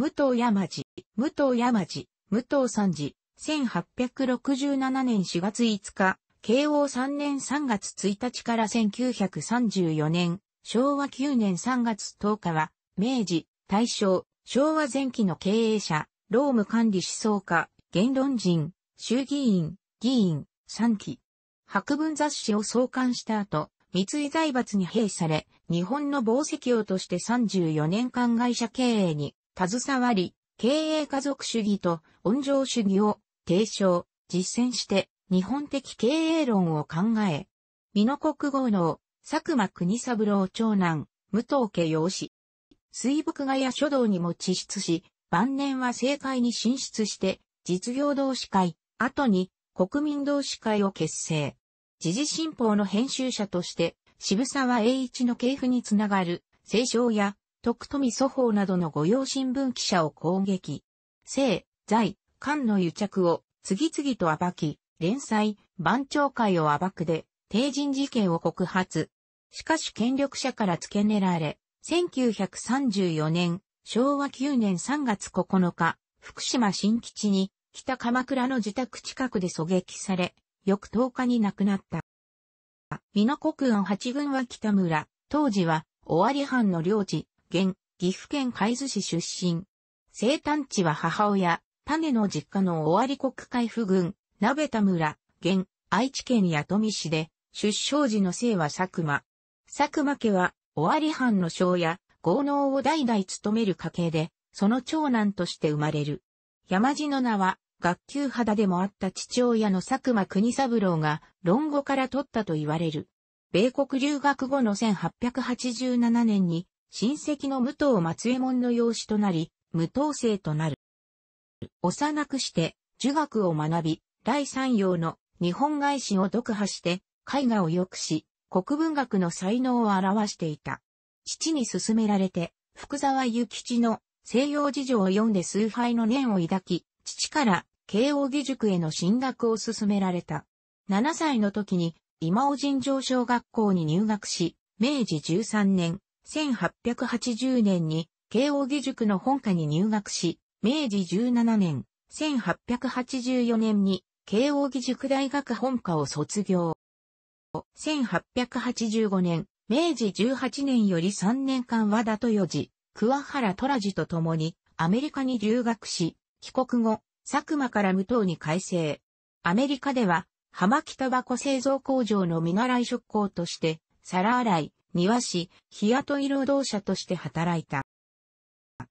武藤山寺、武藤山寺、武藤山寺、1867年4月5日、慶応3年3月1日から1934年、昭和9年3月10日は、明治、大正、昭和前期の経営者、労務管理思想家、言論人、衆議院、議員、3期。博文雑誌を創刊した後、三井財閥に鎖され、日本の宝石王として34年間会社経営に携わり、経営家族主義と温情主義を提唱、実践して日本的経営論を考え、美濃国豪の佐久間国三郎長男、武藤家養子。水墨画や書道にも地出し、晩年は政界に進出して、実業同士会、後に国民同士会を結成。時事新報の編集者として、渋沢栄一の系譜につながる、清少や徳富祖法などの御用新聞記者を攻撃。聖、財、官の癒着を次々と暴き、連載、番長会を暴くで、帝人事件を告発。しかし権力者から付け狙われ、1934年、昭和9年3月9日、福島新基地に、北鎌倉の自宅近くで狙撃され、翌10日に亡くなった。美濃国安八軍は北村、当時は、尾張藩の領地、現、岐阜県海津市出身。生誕地は母親、種の実家の尾張国海府郡、鍋田村、現、愛知県弥富市で、出生時の姓は佐久間。佐久間家は、尾張藩の将や、豪農を代々務める家系で、その長男として生まれる。山地の名は、学級肌でもあった父親の佐久間国三郎が、論語から取ったと言われる。米国留学後の1887年に、親戚の武藤松江門の養子となり、無藤生となる。幼くして、儒学を学び、第三洋の日本外史を読破して、絵画を良くし、国文学の才能を表していた。父に勧められて、福沢諭吉の西洋事情を読んで崇拝の念を抱き、父から慶応義塾への進学を勧められた。7歳の時に今尾尋常小学校に入学し、明治13年、1880年に慶応義塾の本科に入学し、明治17年、1884年に慶応義塾大学本科を卒業。1885年、明治18年より3年間和田豊寺、桑原虎寺と共にアメリカに留学し、帰国後、佐久間から無党に改正。アメリカでは、浜木タバコ製造工場の見習い職工として、皿洗い、庭師、日雇い労働者として働いた。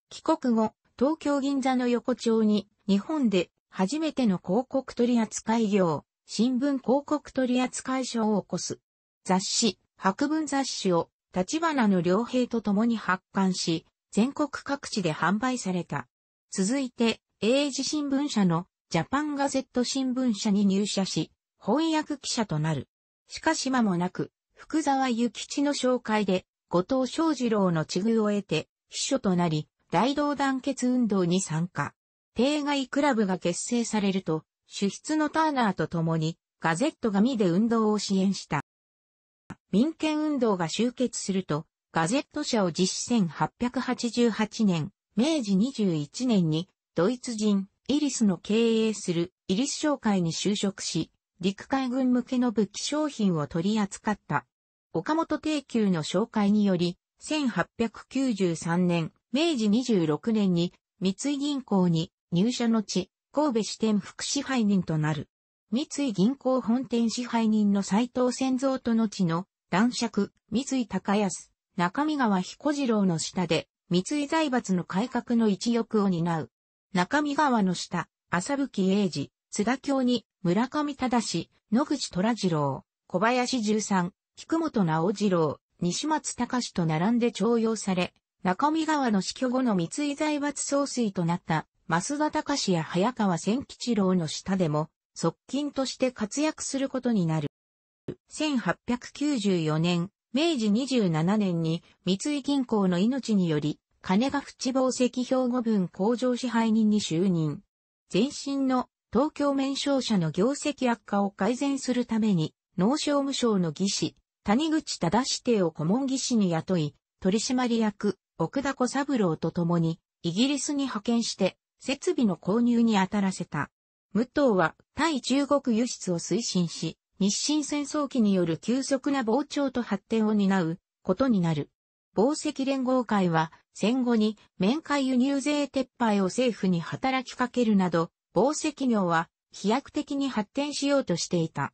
帰国後、東京銀座の横丁に、日本で初めての広告取扱業、新聞広告取扱所を起こす。雑誌、博文雑誌を、立花の良平と共に発刊し、全国各地で販売された。続いて、英字新聞社のジャパンガゼット新聞社に入社し、翻訳記者となる。しかし間もなく、福沢諭吉の紹介で、後藤昌二郎の地遇を得て、秘書となり、大道団結運動に参加。帝外クラブが結成されると、主筆のターナーと共に、ガゼット紙で運動を支援した。民権運動が終結すると、ガゼット社を実施1888年、明治21年に、ドイツ人、イリスの経営するイリス商会に就職し、陸海軍向けの武器商品を取り扱った。岡本定休の紹介により、1893年、明治26年に三井銀行に入社の地、神戸支店副支配人となる。三井銀行本店支配人の斎藤仙蔵との地の男爵、三井高安、中見川彦次郎の下で、三井財閥の改革の一翼を担う。中見川の下、浅吹英二、津田京に村上忠、野口虎次郎、小林十三、菊本直次郎、西松隆と並んで徴用され、中見川の死去後の三井財閥総帥となった増田隆や早川千吉郎の下でも、側近として活躍することになる。1894年、明治27年に三井銀行の命により、金ヶ淵紡石兵庫分工場支配人に就任。前身の東京免商社の業績悪化を改善するために、農商務省の技師、谷口忠指定を顧問技師に雇い、取締役、奥田小三郎と共に、イギリスに派遣して、設備の購入に当たらせた。武藤は、対中国輸出を推進し、日清戦争期による急速な膨張と発展を担うことになる。防績連合会は戦後に面会輸入税撤廃を政府に働きかけるなど宝石業は飛躍的に発展しようとしていた。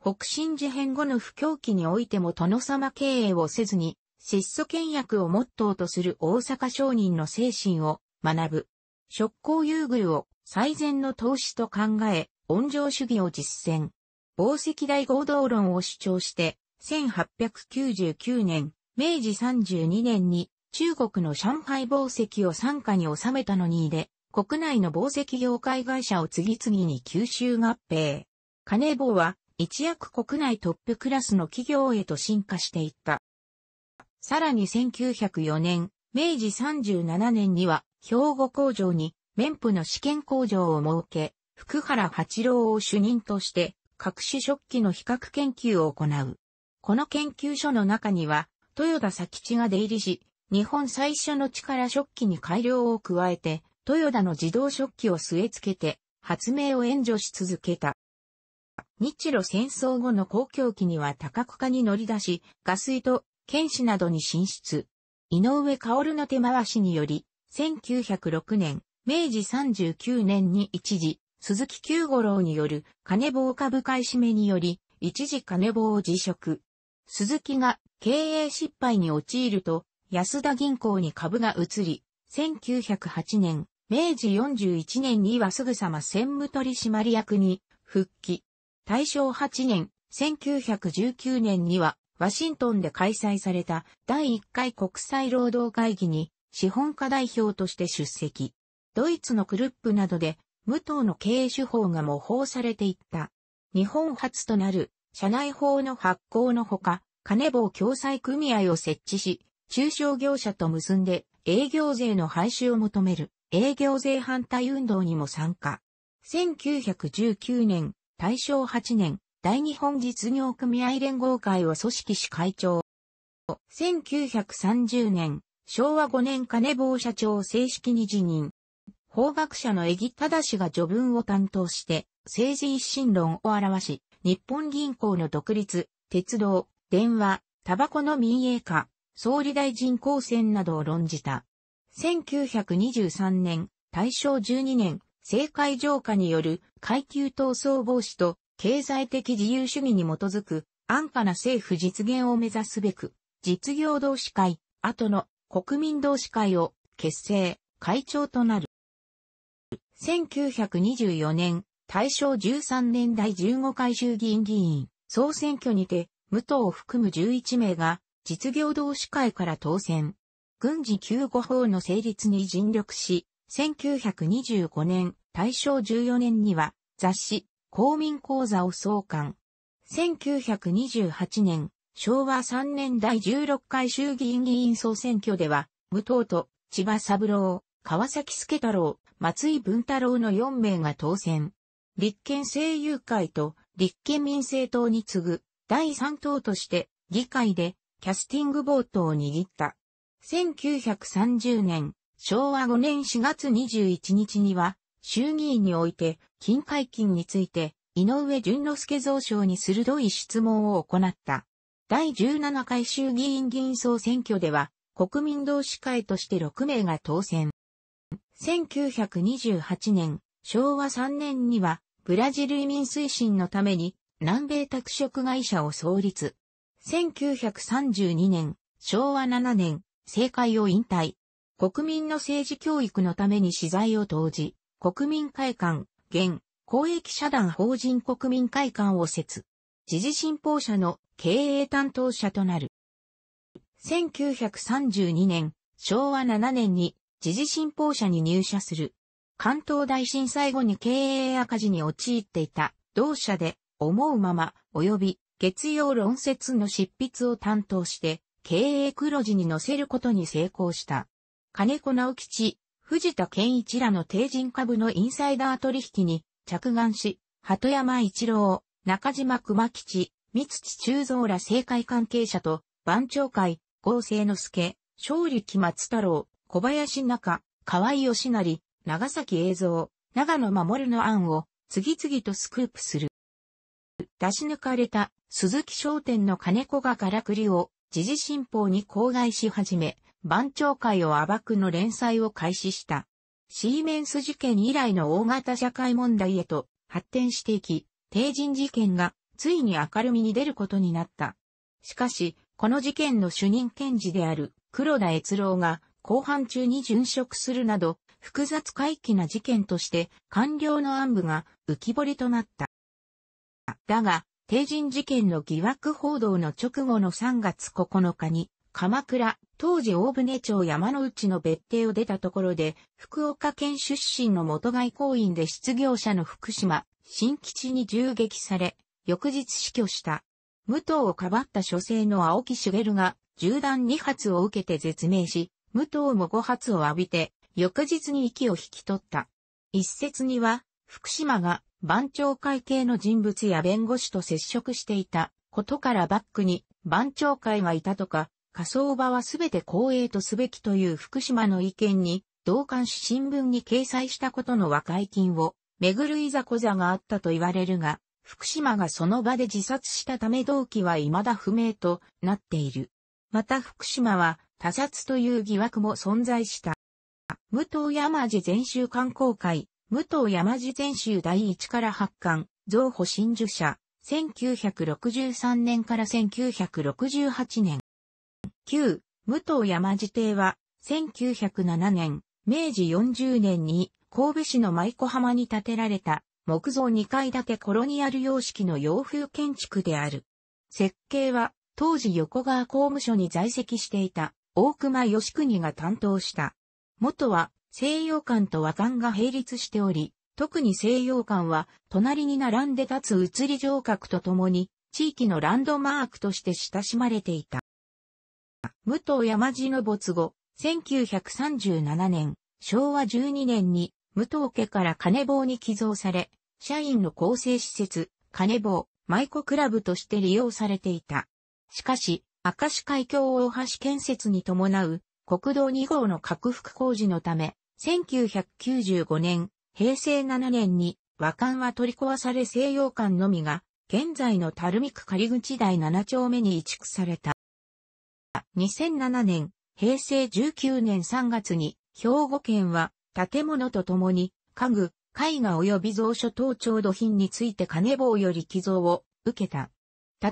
北新事変後の不況期においても殿様経営をせずに、質素倹約をモットーとする大阪商人の精神を学ぶ。職工優遇を最善の投資と考え、温情主義を実践。宝石大合同論を主張して、1899年、明治32年に中国の上海宝石を参加に収めたのに入れ、国内の宝石業界会社を次々に吸収合併。金棒は一躍国内トップクラスの企業へと進化していった。さらに1904年、明治37年には兵庫工場に綿布の試験工場を設け、福原八郎を主任として各種食器の比較研究を行う。この研究所の中には豊田佐吉が出入りし、日本最初の力食器に改良を加えて、豊田の自動食器を据え付けて、発明を援助し続けた。日露戦争後の公共機には多角化に乗り出し、ガス井と剣士などに進出。井上薫の手回しにより、1906年、明治39年に一時、鈴木九五郎による金棒株買い占めにより、一時金棒を辞職。鈴木が経営失敗に陥ると、安田銀行に株が移り、1908年、明治41年にはすぐさま専務取締役に復帰。大正8年、1919年には、ワシントンで開催された第1回国際労働会議に資本家代表として出席。ドイツのクルップなどで、武藤の経営手法が模倣されていった。日本初となる社内法の発行のほか、金棒共済組合を設置し、中小業者と結んで営業税の廃止を求める営業税反対運動にも参加。1919年、大正8年、大日本実業組合連合会を組織し会長。1930年、昭和5年金坊社長を正式に辞任。法学者の江木正が序文を担当して、政治一新論を表し、日本銀行の独立、鉄道、電話、タバコの民営化、総理大臣公選などを論じた。1923年、大正12年、政界浄化による階級闘争防止と経済的自由主義に基づく安価な政府実現を目指すべく、実業同士会、後の国民同士会を結成、会長となる。1924年、大正13年第15回衆議院議員、総選挙にて、武藤を含む11名が、実業同士会から当選。軍事救護法の成立に尽力し、1925年、大正14年には雑誌、公民講座を創刊。1928年、昭和3年第16回衆議院議員総選挙では、武藤と千葉三郎、川崎助太郎、松井文太郎の4名が当選。立憲政友会と立憲民政党に次ぐ第3党として議会でキャスティングボートを握った。1930年、昭和5年4月21日には、衆議院において、金解禁について、井上淳之介蔵省に鋭い質問を行った。第17回衆議院議員総選挙では、国民同士会として6名が当選。1928年、昭和3年には、ブラジル移民推進のために、南米拓殖会社を創立。1932年、昭和7年、政界を引退。国民の政治教育のために資材を投じ、国民会館、現、公益社団法人国民会館を設。時事新報社の経営担当者となる。1932年、昭和7年に時事新報社に入社する。関東大震災後に経営赤字に陥っていた同社で思うまま及び月曜論説の執筆を担当して経営黒字に乗せることに成功した。金子直吉、藤田健一らの定人株のインサイダー取引に着眼し、鳩山一郎、中島熊吉、三土中蔵ら政界関係者と、番長会、合成之助、勝利木松太郎、小林中、河合義成、長崎映像、長野守の案を次々とスクープする。出し抜かれた鈴木商店の金子がからくりを時事新報に口外し始め、番長会を暴くの連載を開始した。シーメンス事件以来の大型社会問題へと発展していき、帝人事件がついに明るみに出ることになった。しかし、この事件の主任検事である黒田悦郎が後半中に殉職するなど、複雑回帰な事件として官僚の暗部が浮き彫りとなった。だが、帝人事件の疑惑報道の直後の3月9日に、鎌倉、当時大船町山の内の別邸を出たところで、福岡県出身の元外交員で失業者の福島、新吉に銃撃され、翌日死去した。武藤をかばった書生の青木茂が、銃弾2発を受けて絶命し、武藤も5発を浴びて、翌日に息を引き取った。一説には、福島が番長会系の人物や弁護士と接触していたことからバックに番長会がいたとか、仮想場はすべて公営とすべきという福島の意見に、同感し新聞に掲載したことの和解金を、めぐるいざこざがあったと言われるが、福島がその場で自殺したため動機は未だ不明となっている。また福島は他殺という疑惑も存在した。武藤山寺全州観光会武藤山寺全集第一から発刊、増補新珠社、1963年から1968年。旧、武藤山寺邸は、1907年、明治40年に、神戸市の舞子浜に建てられた、木造2階建てコロニアル様式の洋風建築である。設計は、当時横川公務所に在籍していた、大熊義国が担当した。元は、西洋館と和館が並立しており、特に西洋館は隣に並んで立つ移り城郭とともに地域のランドマークとして親しまれていた。武藤山地の没後、1937年、昭和12年に武藤家から金棒に寄贈され、社員の構成施設、金棒、舞子クラブとして利用されていた。しかし、明石海峡大橋建設に伴う国道2号の拡幅工事のため、1995年、平成7年に和館は取り壊され西洋館のみが、現在の垂水区仮口第7丁目に移築された。2007年、平成19年3月に、兵庫県は、建物とともに、家具、絵画及び蔵書等調度品について金棒より寄贈を受けた。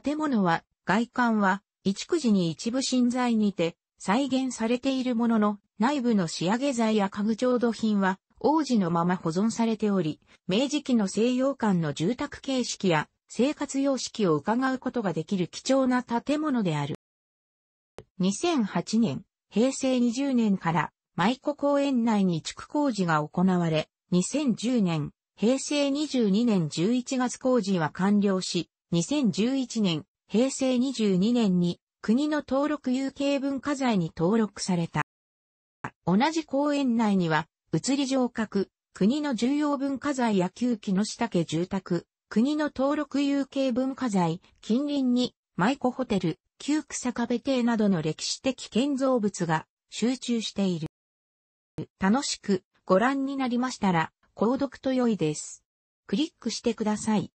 建物は、外観は、移築時に一部新材にて、再現されているものの、内部の仕上げ材や家具調度品は、王子のまま保存されており、明治期の西洋館の住宅形式や生活様式を伺うことができる貴重な建物である。2008年、平成20年から舞子公園内に築工事が行われ、2010年、平成22年11月工事は完了し、2011年、平成22年に国の登録有形文化財に登録された。同じ公園内には、移り城郭、国の重要文化財や旧木下家住宅、国の登録有形文化財、近隣に、舞子ホテル、旧草壁邸などの歴史的建造物が集中している。楽しくご覧になりましたら、購読と良いです。クリックしてください。